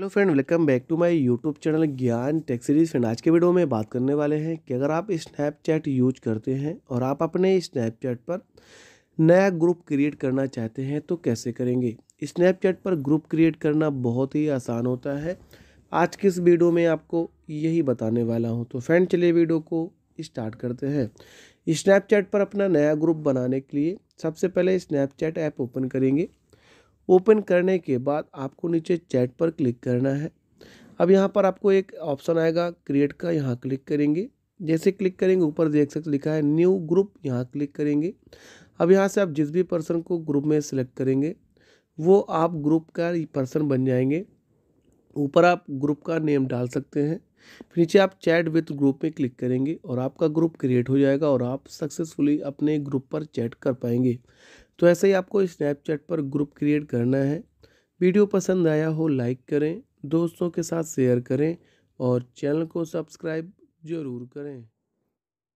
hello friend welcome back to my YouTube channel Gyan tech series friend आज के video में बात करने वाले हैं कि अगर आप स्नैपचैट यूज करते हैं और आप अपने स्नैपचैट पर नया ग्रुप क्रिएट करना चाहते हैं तो कैसे करेंगे स्नैपचैट पर ग्रुप क्रिएट करना बहुत ही आसान होता है आज के इस वीडियो में आपको यही बताने वाला हूँ तो फ्रेंड चलिए वीडियो को स्टार्ट करते हैं स्नैपचैट पर अपना नया ग्रुप बनाने के लिए सबसे पहले स्नैपचैट ऐप ओपन करेंगे ओपन करने के बाद आपको नीचे चैट पर क्लिक करना है अब यहाँ पर आपको एक ऑप्शन आएगा क्रिएट का यहाँ क्लिक करेंगे जैसे क्लिक करेंगे ऊपर देख सकते लिखा है न्यू ग्रुप यहाँ क्लिक करेंगे अब यहाँ से आप जिस भी पर्सन को ग्रुप में सेलेक्ट करेंगे वो आप ग्रुप का पर्सन बन जाएंगे ऊपर आप ग्रुप का नेम डाल सकते हैं नीचे आप चैट विथ ग्रुप में क्लिक करेंगे और आपका ग्रुप क्रिएट हो जाएगा और आप सक्सेसफुली अपने ग्रुप पर चैट कर पाएंगे तो ऐसे ही आपको स्नैपचैट पर ग्रुप क्रिएट करना है वीडियो पसंद आया हो लाइक करें दोस्तों के साथ शेयर करें और चैनल को सब्सक्राइब ज़रूर करें